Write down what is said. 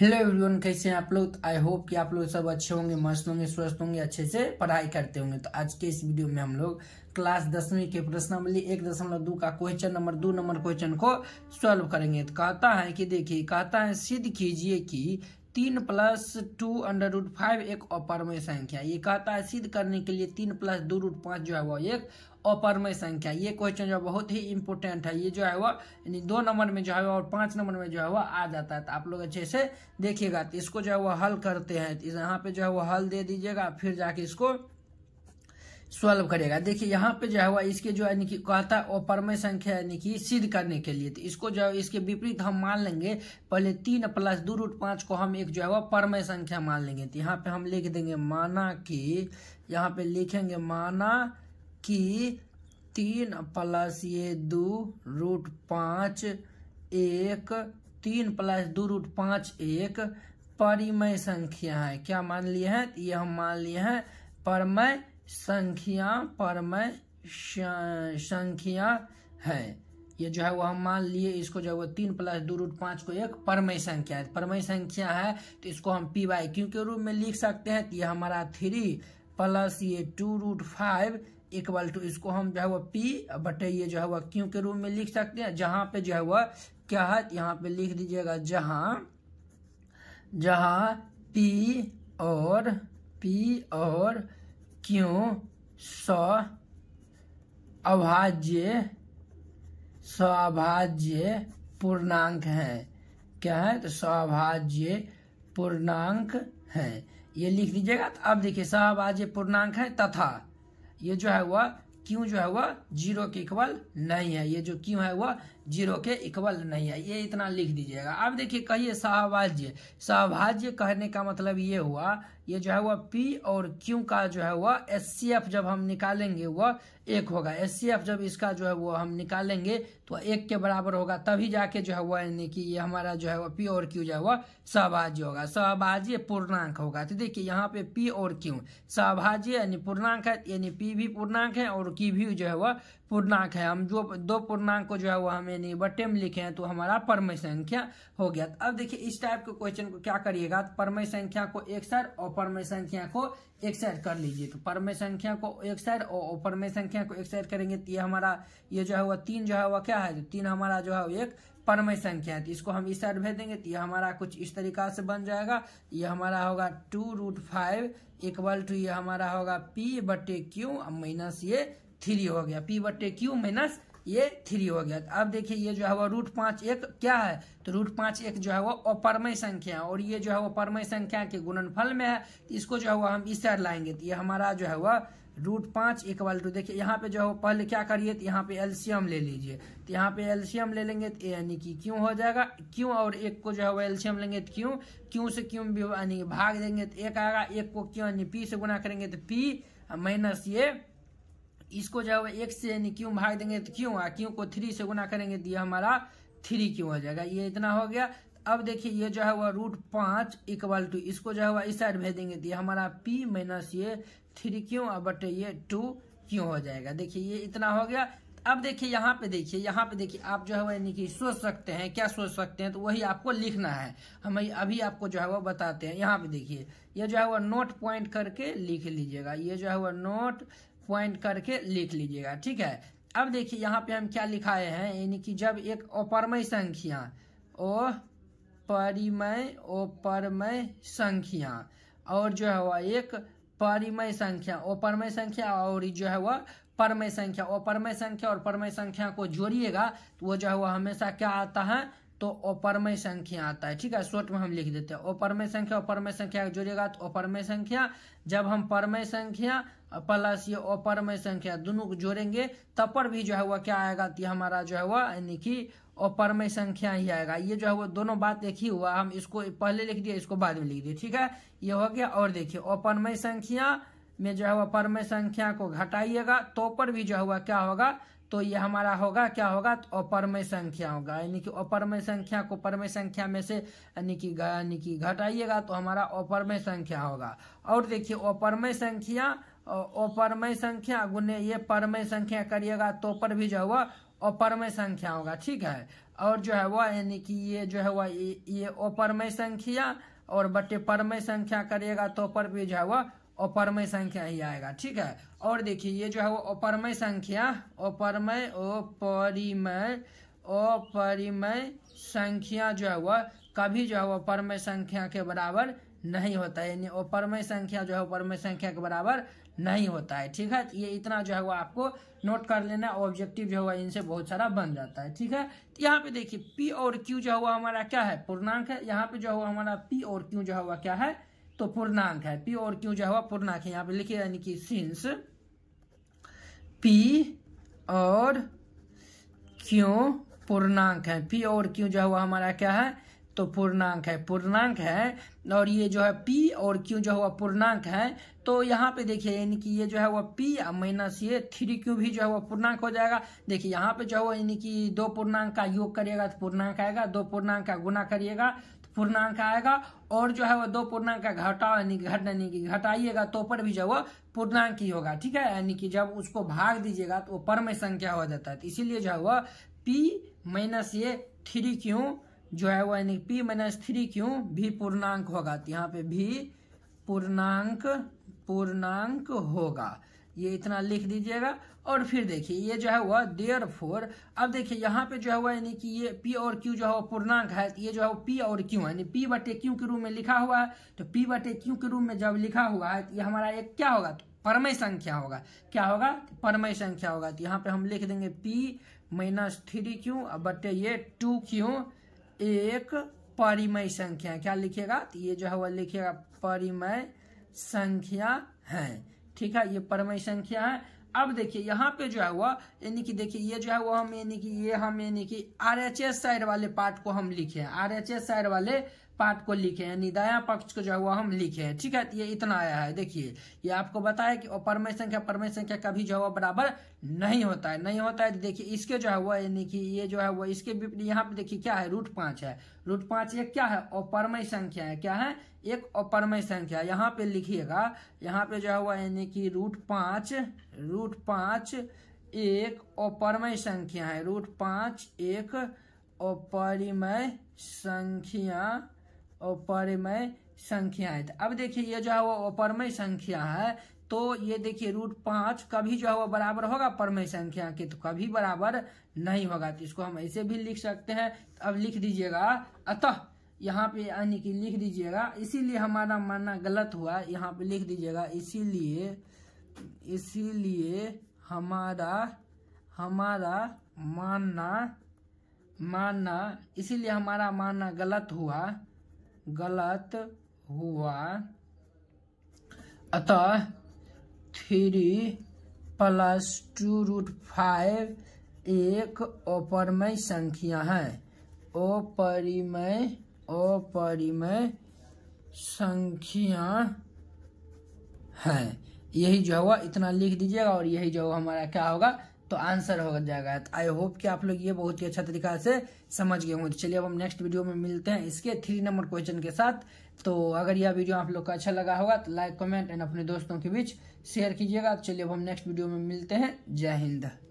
hello everyone कैसे हैं आप लोग आई होप कि आप लोग सब अच्छे होंगे मस्त होंगे स्वस्थ होंगे अच्छे से पढ़ाई करते होंगे तो आज के इस वीडियो में हम लोग क्लास दसवीं के प्रश्नावली एक दशमलव दो का क्वेश्चन नंबर दो नंबर क्वेश्चन को सॉल्व करेंगे तो कहता है कि देखिए कहता है सिद्ध कीजिए कि तीन plus two under root five एक अपरमय संख्या ये कहता है सिद्ध करने के लिए तीन प्लस दो रूट पाँच जो है वो एक अपरमय संख्या ये क्वेश्चन जो बहुत ही इंपॉर्टेंट है ये जो है वह यानी दो नंबर में जो है और पाँच नंबर में जो है वह आ जाता है तो आप लोग अच्छे से देखिएगा तो इसको जो है वह हल करते हैं तो यहाँ पे जो है वह हल दे दीजिएगा फिर जाके इसको सॉल्व करेगा देखिए यहाँ पे जो है इसके जो यानी कि कहता परमय संख्या यानी कि सिद्ध करने के लिए तो इसको जो है इसके विपरीत हम मान लेंगे पहले तीन प्लस दो रूट पांच को हम एक जो है वह परमय संख्या मान लेंगे तो यहाँ पे हम लिख देंगे माना कि यहाँ पे लिखेंगे माना कि तीन प्लस ये दो रूट पाँच एक तीन प्लस दो रूट पांच एक परिमय संख्या है क्या मान लिए हैं ये हम मान लिए हैं परमय संख्या परमय संख्या है ये जो है वो हम मान लिए इसको जो है वो तीन प्लस दो रूट पाँच को एक परमय संख्या है परमय संख्या है तो इसको हम पी वाई क्यू के रूप में लिख सकते हैं तो ये हमारा थ्री प्लस ये two root five equal to इसको हम जो है वो पी बटे ये जो है वह क्यू के रूप में लिख सकते हैं जहाँ पे जो है वह क्या है यहाँ पे लिख दीजिएगा जहाँ जहाँ पी और पी और क्यों स अभाज्य स्वभाज्य पूर्णांक है क्या है तो स्वाभाज्य पूर्णांक है ये लिख दीजिएगा तो अब देखिए स्वाभाज्य पूर्णांक है तथा ये जो है वह क्यों जो है वह जीरो के इक्वल नहीं है ये जो क्यों है वह जीरो के इक्वल नहीं है ये इतना लिख दीजिएगा अब देखिए कहिए सहभाज्य सहभाज्य कहने का मतलब ये हुआ ये जो है वह पी और क्यू का जो है वह एस जब हम निकालेंगे वह एक होगा एस जब इसका जो है वो हम निकालेंगे तो एक के बराबर होगा तभी जाके जो है वह यानी कि ये हमारा जो है वह पी और क्यू जो है वह सहभाज्य होगा सहभाज्य पूर्णांक होगा तो देखिए यहाँ पे पी और क्यू सहभाज्य यानी पूर्णांक है यानी पी भी पूर्णांक है और की भी जो है वह पूर्णांक है हम जो दो पूर्णांक को जो है वो हमें नहीं बट्टे में लिखे हैं तो हमारा परमय संख्या हो गया अब देखिए इस टाइप के क्वेश्चन को क्या करिएगा तो परमय संख्या को एक साइड और परमय संख्या को एक साइड कर लीजिए तो परमय संख्या को एक साइड और परमय संख्या को एक साइड करेंगे तो ये हमारा ये जो है वो तीन जो है वो क्या है तो तीन हमारा जो है एक परमय संख्या है तो इसको हम इस साइड भेज देंगे तो ये हमारा कुछ इस तरीका से बन जाएगा ये हमारा होगा two root five equal to ये हमारा होगा पी बटे क्यू माइनस ये थ्री हो गया पी बटे क्यू माइनस ये थ्री हो गया तो अब देखिए ये जो है वो रूट पांच एक क्या है तो रूट पांच एक जो है वो अपरमय संख्या और ये जो है वो परमय संख्या के गुणनफल में है तो इसको जो है वो हम इस तरह लाएंगे तो ये हमारा जो है वह रूट पांच इक्वल टू देखिए यहाँ पे जो है पहले क्या करिए तो यहाँ पे एल्शियम ले लीजिए तो यहाँ पे एल्शियम ले लेंगे तो यानी कि क्यों हो जाएगा क्यों और एक को जो है वो एल्शियम लेंगे तो क्यों क्यों से क्यों यानी भाग देंगे तो एक आएगा एक को क्यों यानी पी से गुना करेंगे तो पी माइनस ये इसको जब एक से यानी क्यों भाग देंगे तो क्यों आ क्यों को थ्री से गुना करेंगे तो ये हमारा थ्री क्यों हो जाएगा ये इतना हो गया अब देखिए ये जो है वह रूट पांच इक्वल टू इसको जो है इस साइड देंगे तो ये हमारा पी माइनस ये थ्री क्यों और बटे ये टू क्यों हो जाएगा देखिए ये इतना हो गया अब देखिए यहाँ पे देखिए यहाँ पे देखिए आप जो है वो यानी कि सोच सकते हैं क्या सोच सकते हैं तो वही आपको लिखना है हम अभी आपको जो है वो बताते हैं यहाँ पे देखिए ये जो है वो नोट पॉइंट करके लिख लीजिएगा ये जो है वो नोट पॉइंट करके लिख लीजिएगा ठीक है अब देखिए यहाँ पे हम क्या लिखाए हैं यानी कि जब एक अपरमय संख्या ओ परिमय ओपरमय संख्या और जो है वह एक परिमय संख्या ओपरमय संख्या और जो है वह परमय संख्या ओपरमय संख्या और परमय संख्या को जोड़िएगा तो वो जो है वह हमेशा क्या आता है तो अपरमय संख्या आता है ठीक है शोट में हम लिख देते हैं अपरमय संख्या अपरमय संख्या जोड़िएगा तो अपरमय संख्या जब हम परमय संख्या प्लस ये ओपर में संख्या दोनों को जोड़ेंगे तब पर भी जो है वह क्या आएगा तो हमारा जो है वह यानी कि ओपर में संख्या ही आएगा ये जो है वो दोनों बात एक ही हुआ हम इसको पहले लिख दिए इसको बाद में लिख दिए ठीक है ये हो गया और देखिए ओपरमय संख्या में जो है वह परमय संख्या को घटाइएगा तो पर भी जो है वह क्या होगा तो ये हमारा होगा क्या होगा तो अपरमय संख्या होगा यानी कि अपरमय संख्या को परमय संख्या में से यानी कि यानी कि घटाइएगा तो हमारा अपरमय संख्या होगा और देखिए अपरमय संख्या अपरमय संख्या गुने ये परमय संख्या करिएगा तो पर भी जो है वह अपरमय संख्या होगा ठीक है और जो है वह यानी कि ये जो है वह ये अपरमय संख्या और बटे परमय संख्या करिएगा तो पर भी जो है वह अपरमय संख्या ही आएगा ठीक है और देखिए ये जो है वो अपरमय संख्या अपरमय अपरिमय अपरिमय संख्या जो है वह कभी जो है वह परमय संख्या के बराबर नहीं होता है यानी अपरमय संख्या जो है परमय संख्या के बराबर नहीं होता है ठीक है ये इतना जो है वो आपको नोट कर लेना ऑब्जेक्टिव जो है इनसे बहुत सारा बन जाता है ठीक है तो यहाँ पे देखिए पी और क्यू जो हुआ हमारा क्या है पूर्णांक है यहाँ पे जो हुआ हमारा पी और क्यू जो हुआ क्या है तो पूर्णांक है पी और क्यू जो हुआ पूर्णांक है यहाँ पे लिखिए यानी कि सिंस पी और क्यू पूर्णांक है पी और क्यू जो हुआ हमारा क्या है तो पूर्णांक है पूर्णांक है और ये जो है पी और क्यू जो है वह पूर्णांक है तो यहाँ पे देखिए यानी कि ये जो है वह पी माइनस ये थ्री क्यू भी जो है वह पूर्णांक हो जाएगा देखिए यहाँ पे जो है यानी कि दो पूर्णांक का योग करिएगा तो पूर्णांक आएगा दो पूर्णांक का गुना करिएगा तो पूर्णांक आएगा और जो है वह दो पूर्णांक का घटाओ यानी घट यानी कि घटाइएगा तो पर भी जो वह पूर्णांक ही होगा ठीक है यानी कि जब उसको भाग दीजिएगा तो वो परमय संख्या हो जाता है तो इसीलिए जो है वह पी माइनस ये थ्री क्यू जो है वो यानी पी माइनस थ्री क्यों भी पूर्णांक होगा तो यहाँ पे भी पूर्णांक पूर्णांक होगा ये इतना लिख दीजिएगा और फिर देखिए ये जो है वह देयर फोर अब देखिए यहाँ पे जो है वह यानी कि ये पी और क्यू जो है वो पूर्णांक है ये जो है वो पी और क्यू यानी पी बटे क्यू के रूप में लिखा हुआ है तो पी बटे क्यू के रूप में जब लिखा हुआ है तो ये हमारा एक क्या होगा तो परमय संख्या होगा क्या होगा तो परमय संख्या होगा तो यहाँ पे हम लिख देंगे पी माइनस थ्री क्यू बटे ये टू क्यू एक परिमय संख्या क्या लिखेगा तो ये जो है वह लिखेगा परिमय संख्या है ठीक है ये परिमय संख्या है अब देखिए यहाँ पे जो है वह यानी कि देखिए ये जो है वो हम यानी कि ये हम यानी कि आर एच एस साइड वाले पार्ट को हम लिखे आर एच एस साइड वाले पार्ट को लिखे यानी दया पक्ष को जो है वो हम लिखे हैं ठीक है तो ये इतना आया है देखिए ये आपको बताया कि अपरमय संख्या परमय संख्या कभी जो है वो बराबर नहीं होता है नहीं होता है तो देखिए इसके जो है वो यानी कि ये जो है वो इसके यहाँ पे देखिए क्या है रूट पांच है रूट पांच ये क्या है अपरमय संख्या है क्या है एक अपरमय संख्या यहाँ पे लिखिएगा यहाँ पे जो है वो यानी कि रूट पांच रूट पांच एक अपरमय संख्या है रूट पांच एक अपरिमय संख्या अपरमय संख्या है अब देखिए ये जो है वो अपरमय संख्या है तो ये देखिए रूट पांच कभी जो है वो बराबर होगा परमय संख्या के तो कभी बराबर नहीं होगा तो इसको हम ऐसे भी लिख सकते हैं तो अब लिख दीजिएगा अतः यहाँ पे यानी कि लिख दीजिएगा इसीलिए हमारा मानना गलत हुआ यहाँ पे लिख दीजिएगा इसीलिए इसीलिए हमारा हमारा मानना मानना इसीलिए हमारा मानना गलत हुआ गलत हुआ अतः three plus two root five एक अपरिमय संख्या है अपरिमय अपरिमय संख्या है यही जो होगा इतना लिख दीजिएगा और यही जो होगा हमारा क्या होगा तो आंसर हो जाएगा तो आई होप कि आप लोग ये बहुत ही अच्छा तरीका से समझ गए होंगे चलिए अब हम नेक्स्ट वीडियो में मिलते हैं इसके थ्री नंबर क्वेश्चन के साथ तो अगर यह वीडियो आप लोग का अच्छा लगा होगा तो लाइक कमेंट एंड अपने दोस्तों के बीच शेयर कीजिएगा तो चलिए अब हम नेक्स्ट वीडियो में मिलते हैं जय हिंद